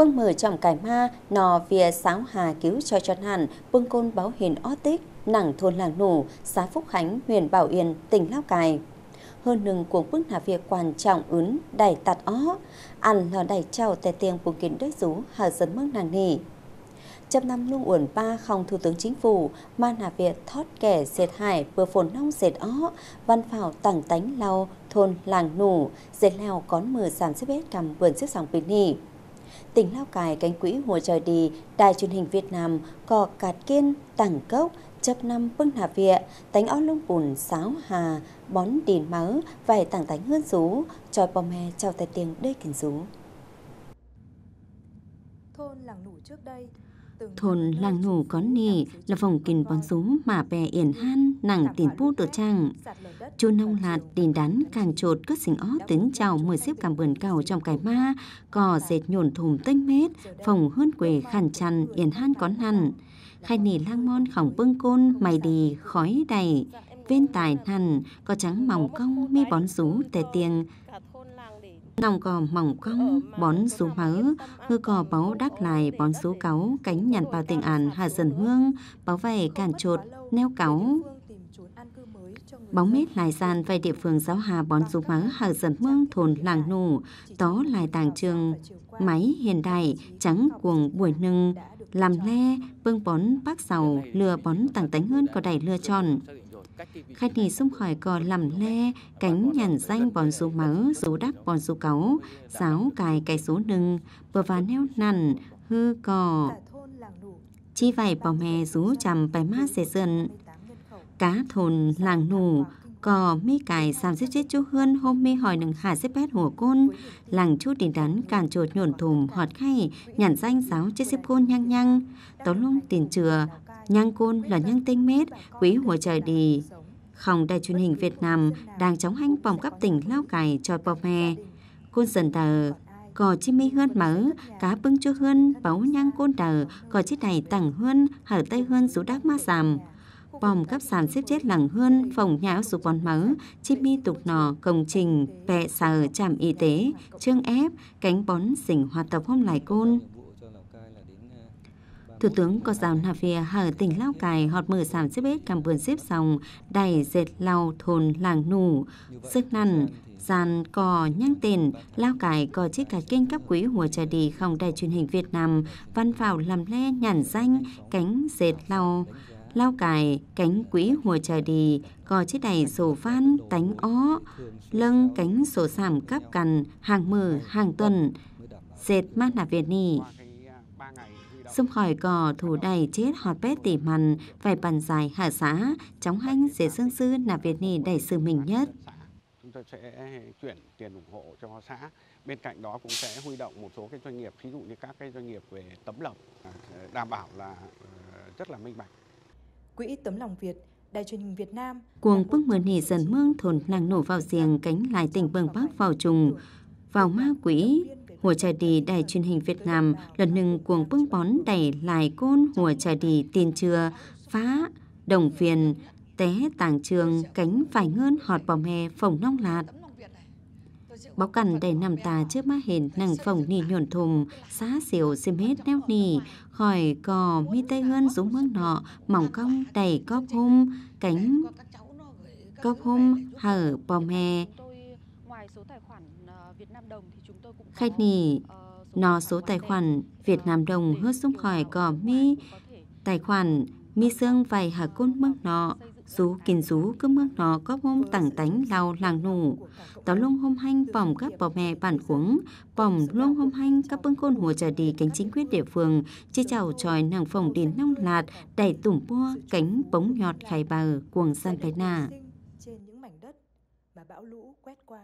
Vâng mở trọng cải ma, nò vìa sáo hà cứu cho chọn hẳn, vương côn báo hiền ót tích, nẳng thôn làng nủ, xá Phúc Khánh, huyện Bảo Yên, tỉnh lao Cai. Hơn nừng cuồng bức là việc quan trọng ứn đẩy tạt ó, ăn lò đẩy trào tè tiền vùng kiến đất rú hà dân mức nàng nỉ. Trăm năm lung uẩn ba không Thủ tướng Chính phủ, mà là việt thoát kẻ diệt hải vừa phồn nông diệt ó, văn phảo tẳng tánh lau, thôn làng nủ, dệt leo cón mờ giảm xếp hết cầm vườn xếp sòng bình nỉ tỉnh Lào Cai cánh quỹ mùa trời đi, đài truyền hình Việt Nam, cò cạt kiên, tảng cốc, chấp năm bưng hà vịa, tánh ó lông bùn, sáo hà, bón đìn mớ vài tảng tánh hơn rú, tròi bò me trao tay tiếng đê kinh rú. Thôn làng nủ trước đây, Thôn làng nù có nì là vòng kìn bón súng mà bè yển han nặng tiền pu đồ trang. Chu nông lạt đình đán càng trột cất xình ó tính chào mười xếp cảm vườn cầu trong cải ma, cò dệt nhổn thùm tinh mết, phòng hơn quề khàn chăn yển han có nằn. Khai nì lang mon khổng bưng côn mày đi khói đầy, bên tài nằn có trắng mỏng cong mi bón rú tè tiền nòng cò mỏng cong bón số máu ngư cò báu đắc lại bón số cáu cánh nhàn vào tỉnh án hà dần hương báo vẻ cản trột neo cáu bóng mết lại gian về địa phương giáo hà bón số máu hở dần hương thôn làng nù tó lại tàng trường máy hiện đại trắng cuồng buổi nưng làm le bưng bón bác sầu lừa bón tàng tánh hơn có đầy lừa tròn khai thì xung khỏi cò lầm le, cánh nhàn danh bòn số máu, số đắp bòn số cáu, giáo cài cài số nừng bờ và neo nằn, hư cò. Chi vải bò mè rú chằm bài má dễ dần. Cá thồn làng nủ, cò mi cài xàm xếp chết chú hơn hôm mi hỏi nừng hà xếp bét hồ côn làng chút đình đắn càn trột nhổn thùm hoạt khay nhàn danh giáo chết xếp côn nhang nhang tấu lung tiền chừa nhang côn là nhang tinh mết, quý hồ trời đi. Không đài truyền hình Việt Nam đang chống hành bỏng cấp tỉnh Lao cài cho bọc hè. Côn dần tờ, có chi mi hơn mở cá bưng chua hơn, báu nhang côn tờ, có chi này tặng hơn, hở tay hơn rú đắc ma sàm. Bòm cấp sàn xếp chết lẳng hơn, phòng nhão rú bón mỡ, chi mi tục nò, công trình, vẹ sờ trạm y tế, trương ép, cánh bón xỉnh hoạt tập hôm lại côn. Thủ tướng có giáo Navia ở tỉnh Lào Cai họp mở sản xếp hết cầm vườn xếp dòng đầy dệt lau thôn làng nù, sức năn, dàn cò nhang tiền, Lào Cai có chiếc cả kênh cấp quý hùa trà đi không đài truyền hình Việt Nam, văn vào làm le nhản danh, cánh dệt lau, lao cài cánh quý hùa trà đi gò chiếc đầy sổ phan tánh ó lưng cánh sổ sảm cắp cằn hàng mờ hàng tuần dệt mát nà việt nỉ xung khỏi cỏ thủ đầy chết họt bét tỉ mằn, vài bàn dài hạ xã chóng hanh dễ dương sư là Việt nhi đầy sự mình nhất. Chúng tôi sẽ eh, chuyển tiền ủng hộ cho xã. Bên cạnh đó cũng sẽ huy động một số cái doanh nghiệp, ví dụ như các cái doanh nghiệp về tấm lòng, à, đảm bảo là ờ, rất là minh bạch. Quỹ Tấm lòng Việt Đài truyền hình Việt Nam. Cuồng bức mưa nỉ dần mương thồn nàng nổ vào giềng cánh lại tỉnh bừng bác vào trùng, vào ma quỷ, hùa trà đài truyền hình Việt Nam lần cuồng bón đẩy côn hùa trà trưa phá đồng phiền té tàng trường cánh phải ngơn họt bò mè phồng nong lạt bó cằn đầy nằm tà trước má hền nằng phồng nì nhuồn thùng xá xỉu xìm hết neo nì khỏi cò mi tay hơn dũng mương nọ mỏng cong đầy cóp hôm cánh cóp hôm hở bò mè Khách nỉ nó số tài khoản ờ, Việt Nam đồng hớt xuống khỏi cỏ mi tài khoản vâng, mi sương vài hà côn mắc nọ rú kín rú cứ mắc nọ có hôm tảng tánh lao làng nụ táo luôn hôm hanh bỏng các bò mẹ bản khuống bỏng luôn hôm hanh các bưng côn hùa trở đi cánh chính quyết địa phương chia chào tròi nàng phòng đến nông lạt đẩy tủm bua cánh bóng nhọt khải bờ cuồng san cái nà trên những mảnh đất mà bão lũ quét qua